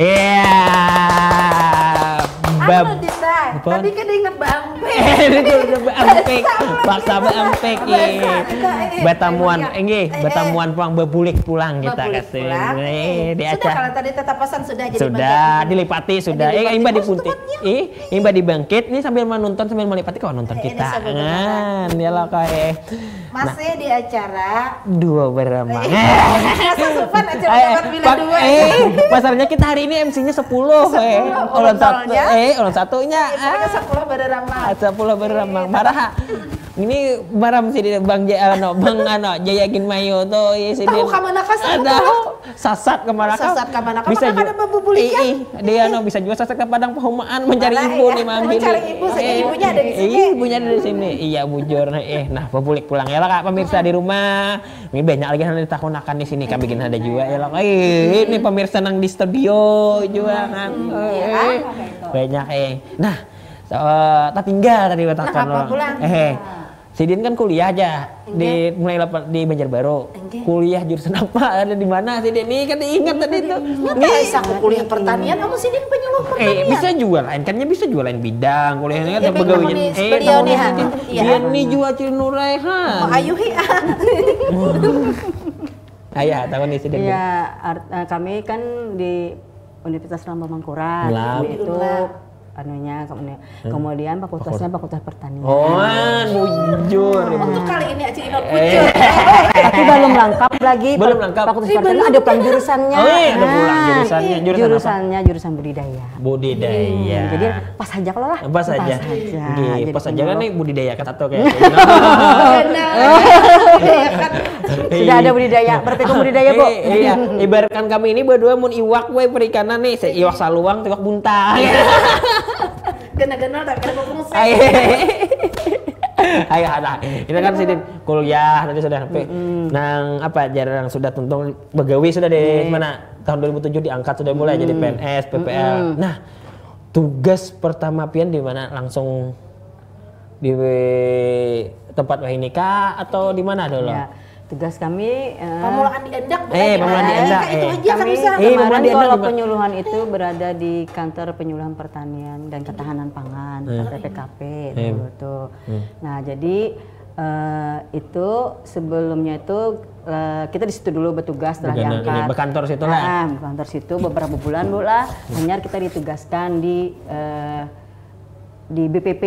Iya. Yeah. Bab. Tadi kan inget nebang pek. nebang empek. Paksa empek iya. iya. Batamuan, enggih, iya. eh, batamuan eh. pulang berbulik pulang kita kasih. Eh, Sudah kalau tadi tetap pesan sudah jadi Sudah dilipati sudah. Eh, imba dipuntik. Ih, imba dibangkit. ini sambil menonton sambil melipati kalau nonton eh, kita. Nah, dialah kayak masih nah. di acara dua beremang. acara dua. Eh, eh pasarnya kita hari ini MC-nya sepuluh. Eh, ulang satu. Eh, ulun satunya. Iya, ah. Sepuluh beramah, Sepuluh beramah Marah ini barang sih di bang Jaya ano bang ano Jayakin Mayo tuh ya sih tahu kamana kasar tahu sasat kemana kasar sasat kemana kasar bisa kan juga ada membubulikan iya, iya dia ano bisa juga sasat ke padang perumahan mencari Mana, ibu iya, nih mang mencari ibu saya eh, ibunya ada di iya, sini ibunya ada di sini iya bujur nah eh nah bubulik pulang ya lah kak pemirsa di rumah ini banyak lagi yang ditakunakan di sini kami bikin ada juga ya lah eh ini pemirsa nang di studio juga kan iya, eh, eh. banyak eh nah tak tinggal tadi katakan nah, eh nah. Si Din kan kuliah aja Enggak. di iya. mulai di Banjarbaru. Kuliah jurusan apa? Ada di mana Sidin? Din? Nih kan diingat tadi itu. Iya, iya, nih aku kuliah pertanian kamu Sidin Din penyuluh eh, pertanian. Eh, bisa lain kan bisa jual lain bidang. Kuliahnya kan pegawainya. Eh, beliau nih. Dia nih jual Nurehan. Ayuhi. Ah ya, nih ini sedikit. Iya, eh, kami kan di Universitas Lambang Mangkurat. Itu anunya kemudian hmm? kemudian fakultasnya fakultas pertanian. Oh, bujur. Oh, Untuk kali ini aja Inok eh. bujur. Tapi belum lengkap lagi. Belum lengkap. Fakultas pertanian ada pulang jurusannya. Oh, iya, ada pulang nah, jurusannya. Jurusan jurusannya apa? jurusan budidaya. Budidaya. Hmm, jadi pas aja kalau lah. Pas aja. Pas aja. pas aja kan nih budidaya kata tuh kayak. Gitu. Iya. Sudah ada budidaya, bertekun budidaya, Bu. Eh, iya, ibaratkan kami ini berdua mun iwak we perikanan nih, iwak saluang, iwak buntal. gana kenal tak kena kongsi. Ayo anak, kita kan sini kuliah tadi sudah sampai. Mm. Nang apa jarang sudah tuntung begawi sudah deh mm. mana tahun 2007 diangkat sudah mulai mm. jadi PNS, PPL. Mm Nah, tugas pertama pian di mana langsung di tempat Wahinika atau di mana dulu? Ya tugas kami uh, pemulaan di Endak eh, di Endak eh, ya? itu eh. aja kami, eh, kemarin kalau penyuluhan itu eh. berada di kantor penyuluhan pertanian dan ketahanan pangan eh. PPKP eh. tuh eh. nah jadi eh, itu sebelumnya itu kita di situ dulu bertugas setelah Begana, diangkat berkantor situ lah nah, berkantor situ beberapa bulan bu lah hanya kita ditugaskan di di BPP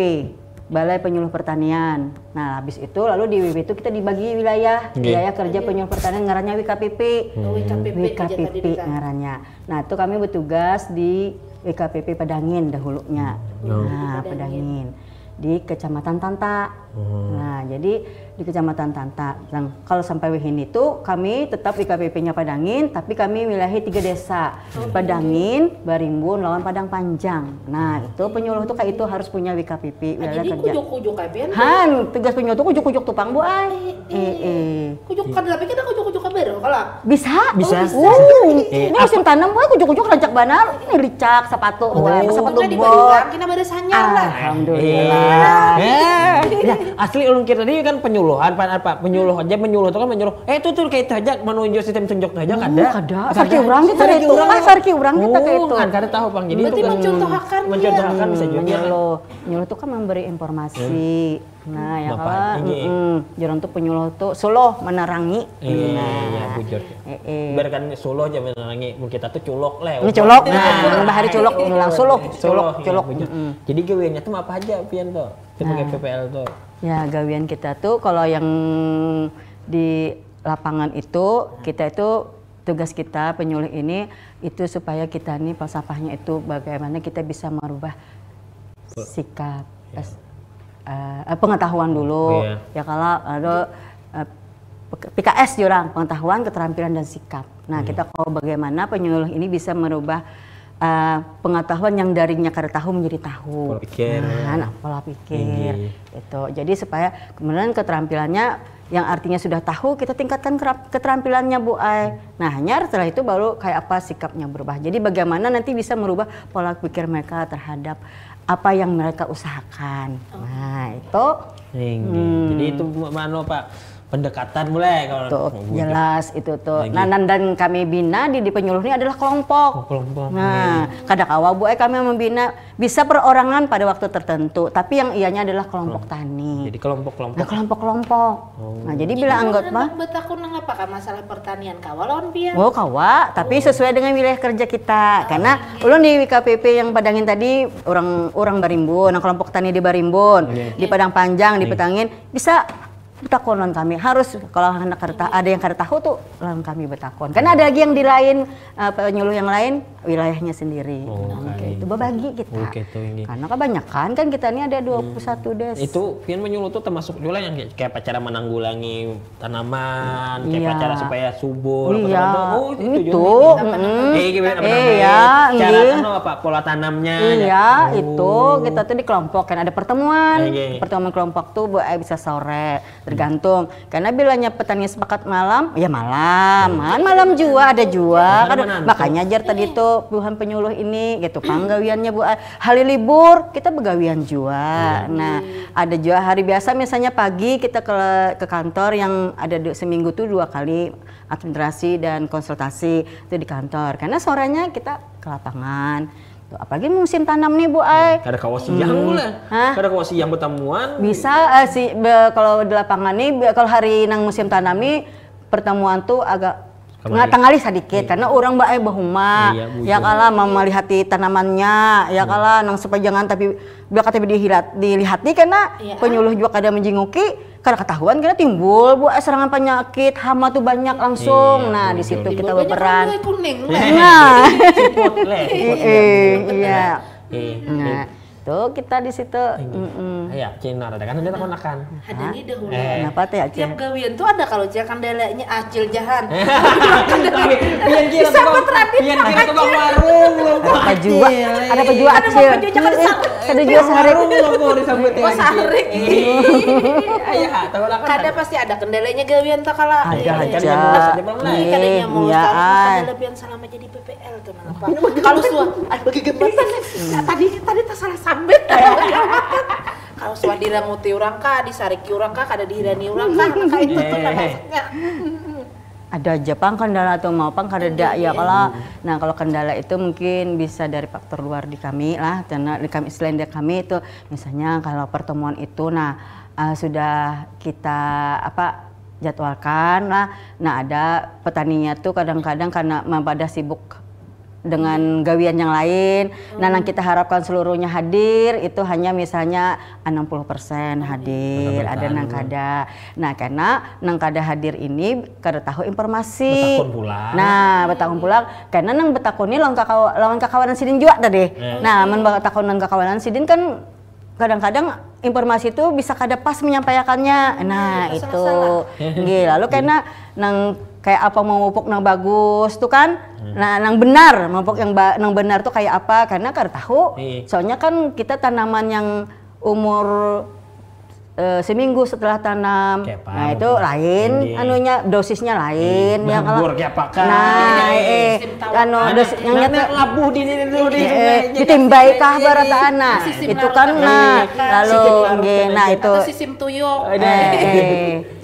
Balai Penyuluh Pertanian. Nah, habis itu lalu di WP itu kita dibagi wilayah, okay. wilayah kerja penyuluh pertanian ngarannya WKPP. Hmm. Oh, WKPP, WKPP ngarannya. Nah, itu kami bertugas di WKPP Pedangin dahulunya. Hmm. Nah, Pedangin. di Kecamatan Tanta. Hmm. Nah, jadi di Kecamatan Tanta. Dan kalau sampai Wehin itu kami tetap di kpp nya Padangin, tapi kami wilayah tiga desa. Hmm. Padangin, Barimbun, lawan Padang Panjang. Nah, itu penyuluh itu kayak itu harus punya WKPP, nah, jadi kerja. kujuk-kujuk kabean. Han, tugas penyuluh itu kujuk-kujuk tupang bu ai. Eh eh, eh, eh. Kujuk kan tapi kita kujuk-kujuk kabean kalau. Bisa. Bisa. Oh, bisa. Eh, ini musim tanam bu, kujuk-kujuk rancak banar, ini ricak sepatu, oh. sepatu bot. Kita beresanya lah. Alhamdulillah. Nah, asli ulun kira tadi kan penyuluhan pan apa penyuluh aja penyuluh itu kan menyuluh eh itu tuh kayak tajak menunjuk sistem tunjuk tajak oh, ada, ada sarki orang kita itu ah sarki orang kita kayak oh, itu kan kada tahu bang jadi berarti kan mencontohkan mencontohkan bisa juga menyuluh menyuluh itu kan memberi informasi Nah, ya kalau mm, mm, jaran tuh penyuluh tuh suluh menerangi. Iya, iya, nah. iya bujur. Ya. Heeh. Eh, Biar kan suluh aja menerangi, mun kita tuh culok le. Ya. Ini culok. Nah, nah bahari culok ngulang iya, iya, suluh, culok, culok. Jadi gawiannya tuh apa aja pian tuh? Sebagai nah. PPL tuh. Ya, gawian kita tuh kalau yang di lapangan itu kita itu tugas kita penyuluh ini itu supaya kita nih falsafahnya itu bagaimana kita bisa merubah sikap ya uh, pengetahuan dulu yeah. ya kalau ada uh, eh, PKS jurang pengetahuan keterampilan dan sikap nah hmm. kita kalau bagaimana penyuluh ini bisa merubah uh, pengetahuan yang darinya kada tahu menjadi tahu pola pikir nah, nah pola pikir Gigi. itu jadi supaya kemudian keterampilannya yang artinya sudah tahu kita tingkatkan keterampilannya Bu Ai. Nah, hanya setelah itu baru kayak apa sikapnya berubah. Jadi bagaimana nanti bisa merubah pola pikir mereka terhadap apa yang mereka usahakan. Nah, itu. Hmm. Jadi itu mana Pak? pendekatan mulai kalau tuh, jelas itu tuh Lagi. nah dan, kami bina di, di penyuluh ini adalah kelompok oh, kelompok nah hmm. Iya, iya. kadang bu eh kami membina bisa perorangan pada waktu tertentu tapi yang ianya adalah kelompok, kelompok. tani jadi kelompok kelompok nah, kelompok kelompok oh. nah jadi bila anggota mah betakun apa kah masalah pertanian kawalon biar oh kawa tapi oh. sesuai dengan wilayah kerja kita oh, karena iya. ulun di KPP yang padangin tadi orang orang Barimbun nah kelompok tani di Barimbun okay. di Padang Panjang okay. di Petangin bisa lawan kami harus kalau anak kereta ada yang kereta tahu tuh lawan kami betakon karena ada lagi yang di lain uh, eh, penyuluh yang lain wilayahnya sendiri oh, nah, itu berbagi kita okay, oh, itu ini. karena kebanyakan kan kita ini ada 21 hmm. desa itu yang menyuluh tuh termasuk juga yang kayak pacara menanggulangi tanaman kayak iya. pacara supaya subur iya. oh itu itu iya, iya, iya cara iya. apa pola tanamnya iya oh. itu kita tuh di kelompok kan ada pertemuan okay. pertemuan kelompok tuh eh, bisa sore tergantung. Karena bilangnya petani sepakat malam, ya malam, kan malam jua ada jua. Iya, kan, makanya ajar tadi iya. tuh puluhan penyuluh ini gitu panggawiannya Bu. Hari libur kita begawian jua. Nah, ada jua hari biasa misalnya pagi kita ke ke kantor yang ada seminggu tuh dua kali administrasi dan konsultasi itu di kantor. Karena sorenya kita ke lapangan gitu. Apalagi musim tanam nih Bu Ai. Ada kawas siang hmm. lah. Ada kawas siang pertemuan. Bisa uh, si kalau di lapangan nih kalau hari nang musim tanam nih pertemuan tuh agak nggak tangali sedikit iya. karena orang bae bahuma iya, ya kalah melihat tanamannya ya iya. kalah nang sepajangan tapi dia kata dilihat dilihati karena iya. penyuluh juga kada menjinguki karena ketahuan karena timbul bu eh, serangan penyakit hama tuh banyak langsung nah di situ kita kan berperan nah iya Tuh kita di situ. Iya, iya cina ada kan ada konakan. Ada nih dahulu. Eh. Kenapa teh acil? Ya, Tiap gawian tuh ada kalau jakan deleknya acil jahan. Pian kira tuh pian kira tuh warung lu. Ada pejua, iya, ada iya, pejua acil. Ada pejua sehari. Warung Ada disambut ya. Sehari. Iya, tahu lah kan. Ada pasti ada Ada kan gawian tuh kalau. Ada aja. Ada yang mau tahu lebih selama jadi PPL tuh kenapa. Kalau suara bagi gempatan tadi tadi tak salah abet iya, iya. kalau swadira muti urang kah disariki urang kah kada dihirani urang kah itu tuh maksudnya ada Jepang kendala atau mau pang kada ada ya iya, kalau nah kalau kendala itu mungkin bisa dari faktor luar di kami lah karena di kami selain dari kami itu misalnya kalau pertemuan itu nah uh, sudah kita apa jadwalkan lah nah ada petaninya tuh kadang-kadang karena pada sibuk dengan gawian yang lain. Hmm. Nah, yang kita harapkan seluruhnya hadir itu hanya misalnya 60% hadir, ada nang kada. Nah, karena nang kada hadir ini kada tahu informasi. Betakun pulang. Nah, betakun pulang karena nang betakun ini lawan kakaw lawan kakawanan sidin juga tadi. Eh. Nah, men betakun nang kakawanan sidin kan kadang-kadang informasi itu bisa kada pas menyampaikannya. Nah, iya, itu. Gila, lalu karena iya. nang kayak apa mau pupuk nang bagus tuh kan Hmm. nah yang benar mampok yang nang benar tuh kayak apa karena kan tahu iya. soalnya kan kita tanaman yang umur uh, seminggu setelah tanam. Kepang, nah itu lain, ini. anunya dosisnya lain. ini. ya kalau kepakan. Nah, eh, eh anu, anu dosisnya nah, nah, labuh di sini dulu di eh, ditimbai kah barat Itu kan nah, iya, lalu nah itu sisim tuyuk.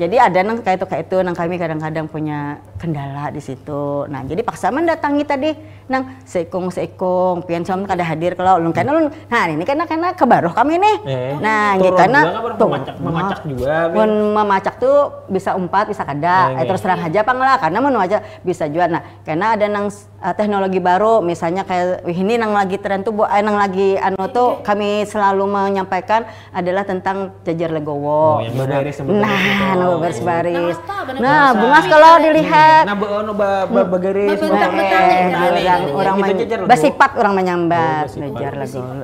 Jadi ada nang kayak itu kayak itu nang kami kadang-kadang punya kendala di situ. Nah, jadi paksa mendatangi tadi nang seikung seikung pian suam kada hadir kalau ulun kana ulun. Nah, ini kena kena kebaruh kami nih. Nah, gitu karena tuh memacak, memacak juga. Mun memacak tuh bisa empat, bisa kada. Nah, eh, terus terang aja pang lah, karena mun aja bisa juga. Nah, karena ada nang uh, teknologi baru misalnya kayak ini yang lagi tren tuh bu eh, yang lagi anu tuh iya. kami selalu menyampaikan adalah tentang jajar legowo oh, yang berbaris nah gitu. baris baris nah, nah bungas kalau iya. dilihat nah no anu, hmm. iya, kan? berbaris orang orang bersifat orang menyambat jajar legowo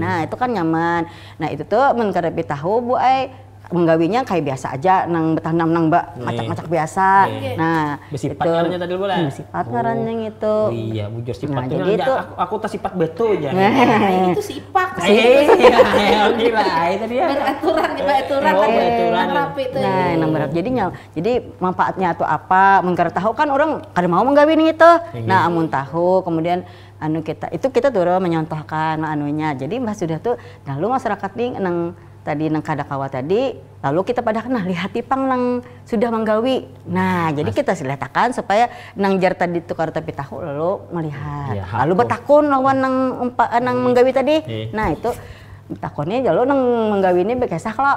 nah itu kan nyaman nah itu tuh mengkarepi tahu bu eh menggawinya kayak biasa aja nang betah nang nang mbak iya. macak-macak biasa Nih. Iya. nah besi gitu. hmm, oh. itu, karanya tadi boleh besi oh. karanya gitu oh, iya bujur sifat nah, jadi itu aku, aku tas sifat betul aja nah, nah itu sifat eh nah, iya gila iya, itu dia beraturan di beraturan oh, beraturan rapi tuh nah nang berat jadi jadi manfaatnya atau apa mengker tahu kan orang kada mau menggawin itu nah amun tahu kemudian anu kita itu kita turun menyontohkan anunya jadi mbah sudah tuh lalu masyarakat nih nang tadi nang kadakawa tadi lalu kita pada kenal lihat tipang nang sudah menggawi nah jadi kita siletakan supaya nang jar tadi tukar tapi tahu lalu melihat ya, lalu bertakun betakun lawan nang umpa, eh, nang hmm. menggawi tadi iya. nah itu takutnya lalu nang menggawi ini bekesah kalau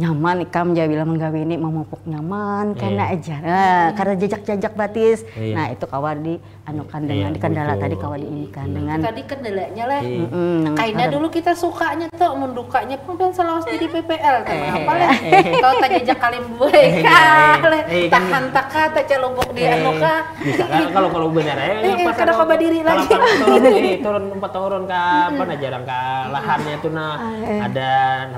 nyaman jadi bilang menggawe ini mau memupuk nyaman iya. karena aja nah, iya. karena jejak-jejak batis iya. nah itu kawan di anu iya, dengan iya, di kendala tadi kawan di ini kan dengan tadi kendalanya lah iya. mm, dulu kita sukanya tuh mendukanya pun kan selalu jadi PPL teman eh, apa lah kalau eh. tak jejak kalim gue tahan taka tak kan, kan, celobok di eh. anu kan kalau kalau benar ya karena kau diri lagi eh, turun empat turun ke apa jarang ke lahannya tuh nah ada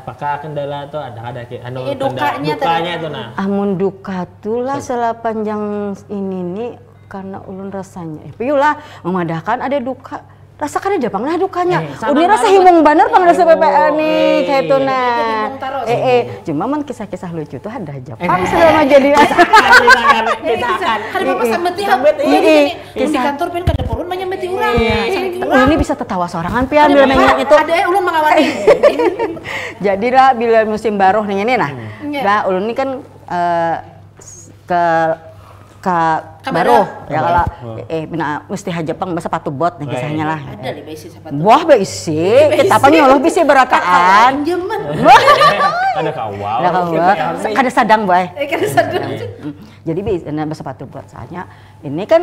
apakah kendala tuh ada ada anu eh, dukanya, dukanya itu nah amun duka tulah salah panjang ini nih karena ulun rasanya eh piulah memadahkan ada duka rasakan aja pang lah dukanya eh, udah rasa himung bener pang rasa PPL nih kayak itu nah eh eh cuma man kisah-kisah lucu tuh ada aja pang selama jadi Kisah. akan kan bapak sama tiap ini di kantor pin kada porun banyak beti urang ini bisa tertawa sorangan pian bila main itu ada ulun mengawasi. jadi lah bila musim baru nih ini nah dah ulun ini kan ke ka baru ya kalau eh, eh mina mesti hajapang masa sepatu bot nih nah, kisahnya iya, lah iya. ada di besi sepatu wah besi kita apa Allah besi berakaan ada kawal ada kawal iya, kada kan sadang bae eh, kada kan sadang mm. Jadi nah, sepatu buat saya ini kan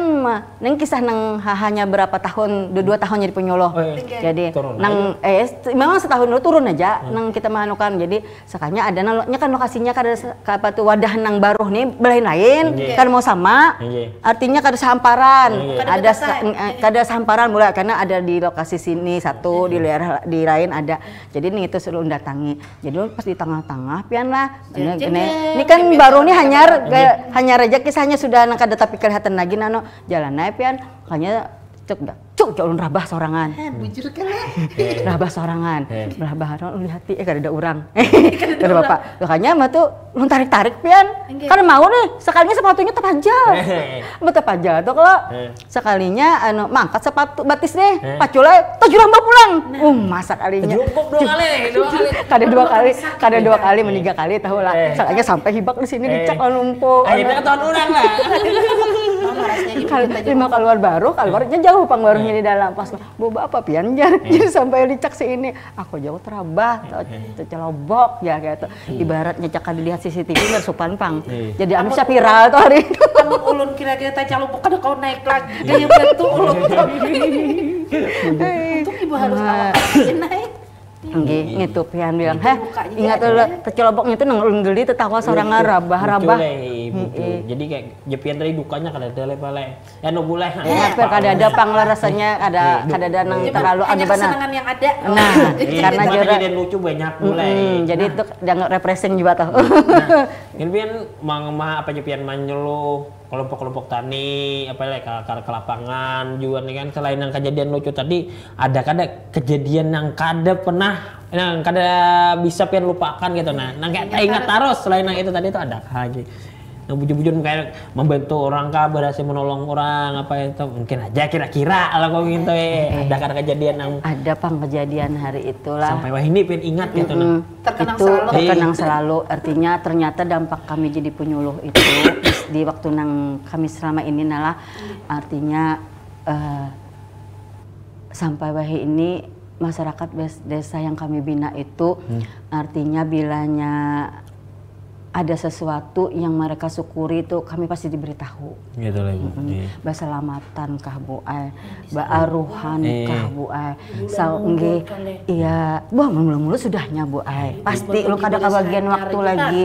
neng kisah neng hanya berapa tahun dua, dua tahun jadi penyuluh. Oh, iya. Jadi turun neng aja. eh memang setahun dulu turun aja hmm. neng kita menganukan Jadi sekanya ada nangnya kan lokasinya kan apa tuh wadah nang baru nih belain lain yeah. kan mau sama. Iya. Artinya kada samparan. Iya. Ada eh, kada samparan mulai karena ada di lokasi sini satu di iya. luar di lain ada. Jadi nih itu selalu datangi. Jadi pas di tengah-tengah pian lah. Nah, ini, kan baru nih hanya hanya nya rejeki kisahnya sudah nang ada tapi kelihatan lagi nano jalan naik pian hanya cek dah cuk jauh rabah sorangan bujur kan rabah sorangan rabah orang lu hati eh kada ada orang kada bapak makanya mah tuh lu tarik tarik pian karena mau nih sekalinya sepatunya terpanjang mau terpanjang tuh kalau sekalinya anu mangkat sepatu batis deh paculai tujuh mau pulang nah. uh masa kalinya dua kali dua kali kada dua kali kada dua kali meninggal kali tahu lah sekalinya sampai hibak di sini dicek lumpuh akhirnya ketahuan orang lah kalau lima keluar baru keluarnya jauh pang barunya di dalam pas bu apa pianjar iya. jar sampai dicak si ini aku jauh terabah iya. celobok ya gitu iya. ibaratnya cakar dilihat CCTV nggak sopan pang jadi anu viral tuh hari itu kamu ulun kira-kira tak celobok kan kau naik lagi yang betul ulun untuk ibu harus nah. awak naik Nggih, ngitu pian bilang, "Heh, ingat dulu ya. tecelobok itu nang lundeli tetawa sareng Arab, Arab." Eh, jadi kayak jepian tadi dukanya kada ada pale. Ya no boleh. Ya, kada ada pang rasanya ada iya, kada ada nang iya, terlalu ada bana. Kesenangan yang ada. Nah, oh, iya, gitu. karena jadi dan lucu banyak boleh Jadi nah. itu jangan repressing juga tuh. Nah, pian mang apa jepian manyeluh kelompok-kelompok tani apa ya ke, ke, lapangan juga nih kan selain yang kejadian lucu tadi ada kada kejadian yang kada pernah yang kada bisa pian lupakan gitu nah nang kayak iya, ingat terus. selain yang itu tadi itu ada lagi yang bujur-bujur kayak membantu orang kah berhasil menolong orang apa itu mungkin aja kira-kira kalau kau gitu ya eh, eh. ada kan kejadian yang ada pang kejadian hari itulah sampai wah ini pengen ingat gitu mm -hmm. nah terkenang itu, selalu terkenang iya. selalu artinya ternyata dampak kami jadi penyuluh itu di waktu nang kami selama ini nala hmm. artinya uh, sampai wahi ini masyarakat desa yang kami bina itu hmm. artinya bilanya ada sesuatu yang mereka syukuri itu kami pasti diberitahu. Gitu lah ibu. Mm -hmm. yeah. kah bu iya. baaruhan yeah. kah bu saungge, kan ya. iya, Bu belum mulu sudahnya bu Ai. Iya. Pasti lu kada kebagian waktu lagi.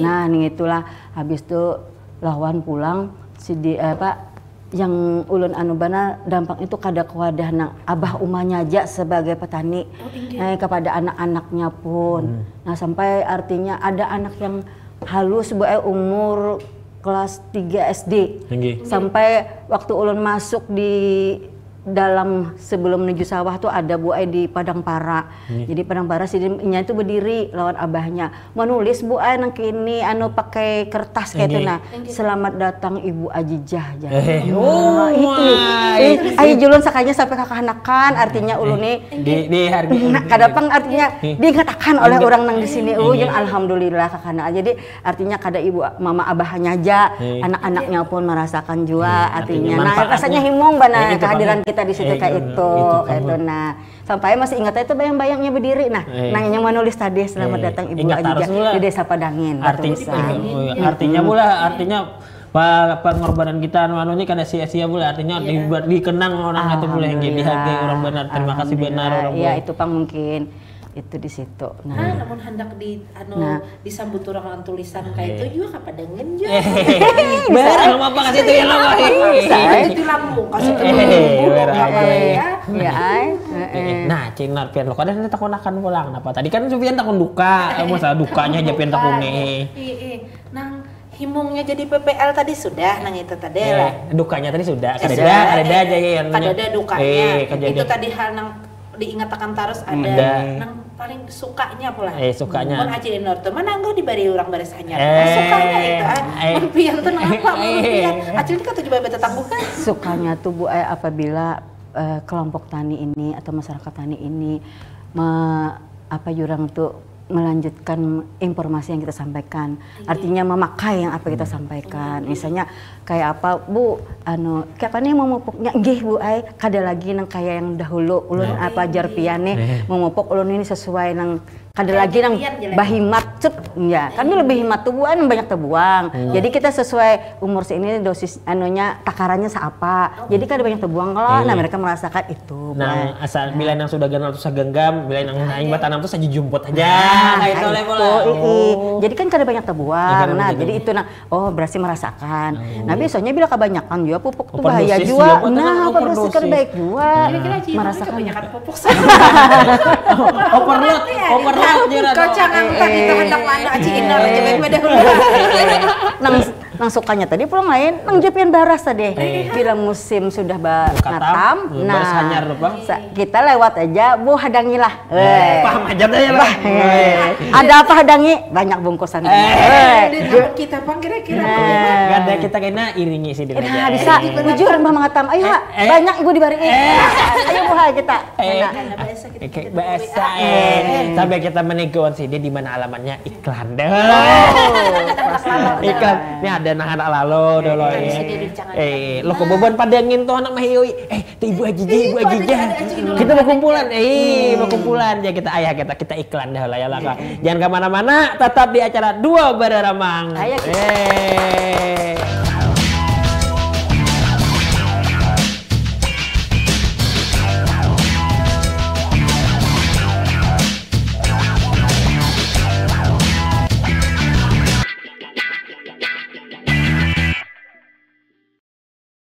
Iya. Nah, nih itulah habis itu lawan pulang si di eh, pak yang ulun anu bana dampak itu kada kewadah nang abah umanya aja sebagai petani oh, eh, kepada anak-anaknya pun hmm. nah sampai artinya ada anak yang halus buat eh, umur kelas 3 SD Tinggi. sampai waktu ulun masuk di dalam sebelum menuju sawah tuh ada Bu Ai di Padang Para. Hmm. Jadi Padang Para sidinya itu berdiri lawan abahnya. Menulis Bu Ai nang kini anu pakai kertas kayak iya. itu nah. Selamat datang Ibu Ajijah. Jadi. Eh. Oh, oh nah, itu. ai julun sakanya sampai kakak kakanakan artinya eh. ulun nih di di harga. Nah, kadapang artinya iya. dikatakan oleh orang nang di sini uh oh, yang alhamdulillah kakana. Jadi artinya kada ibu mama abahnya aja anak-anaknya pun merasakan jua artinya. Nah, rasanya himung banget eh, kehadiran kita kita di situ eh, kayak itu, kayak itu. Nah, sampai masih ingat itu bayang-bayangnya berdiri. Nah, e. Eh. nang mau nulis tadi selamat e. datang Ibu Ingat di Desa Padangin. Arti, iya. artinya pula artinya pengorbanan kita anu, anu ini karena sia-sia pula artinya yeah. dikenang orang atau boleh yang dihargai gitu. iya, orang benar terima kasih benar orang ya itu pang mungkin itu di situ. Nah, ah, namun hendak di anu nah, disambut orang tulisan kayak itu juga apa dengan juga. Barang lama apa kasih itu yang lama. Bisa iya. Iya, itu lambung kasih itu eh, lambung. Ya, ya, ya. Iya, eh, eh. Nah, cing narpian lo kan nanti takon akan pulang. Napa tadi kan Sufian takon duka, Masalah dukanya aja pian takon nih. Nang himungnya jadi PPL tadi sudah nang itu tadi lah. Dukanya tadi sudah. Kada ada, ada aja ya. Kada ada dukanya. Itu tadi hal nang diingat akan terus ada hmm. Iya. paling sukanya pula. Eh sukanya. Mun aja di Norton mana enggak di orang baris hanya. Eh, oh, sukanya itu eh, eh mun pian tuh napa mun eh. pian. Acil kan tujuh bayi kan Sukanya tuh Bu eh, apabila eh, kelompok tani ini atau masyarakat tani ini me, apa jurang tuh melanjutkan informasi yang kita sampaikan. Iya. Artinya memakai yang apa kita sampaikan. Iya. Misalnya kayak apa, Bu, anu, kapan mau mupuknya? Nggih, Bu, Ay, kada lagi nang kayak yang dahulu ulun iya. apa jarpiane piane iya. mau mupuk ulun ini sesuai nang kada lagi nang bahimat cut, ya kan lebih himat tubuhan banyak terbuang hmm. Iya. jadi kita sesuai umur sini dosis anunya takarannya seapa oh. jadi kada banyak terbuang kalau iya. hmm. nah mereka merasakan itu nah bang. asal nah. bila yang sudah ganal tuh genggam bila yang nah, iya. aing batanam tuh saja jumput aja nah, nah itu level gitu. oh. jadi kan kada banyak terbuang nah jadi itu nah oh berarti merasakan oh. nah biasanya bila kebanyakan juga pupuk tuh bahaya juga nah berarti kan baik juga merasakan kebanyakan pupuk overload overload ya, kacang angkat itu hendak eh, eh, mana aci inar eh, aja beda nang nang sukanya tadi pulang lain nang jepian baras tadi bila musim sudah batam nah kita lewat aja bu hadangi lah paham aja deh lah ada apa hadangi banyak bungkusan kita pang kira-kira gak ada kita kena iringi sih di nah bisa jujur mbak mengatam ayo banyak ibu dibari ayo bu kita kita bahasa kita temennya Gowon dia di mana alamannya iklan deh. Oh, iklan. Ini ada anak-anak lalu iya, dulu iya, ya. Iya, eh, eh, eh, lo kebobon pada ngin tuh anak mah Eh, tuh ibu aja ibu aja gitu. Kita mau kumpulan, eh hmm. mau kumpulan ya kita ayah kita kita iklan deh lah ya lah. Jangan kemana-mana, tetap di acara dua ramang Ayo.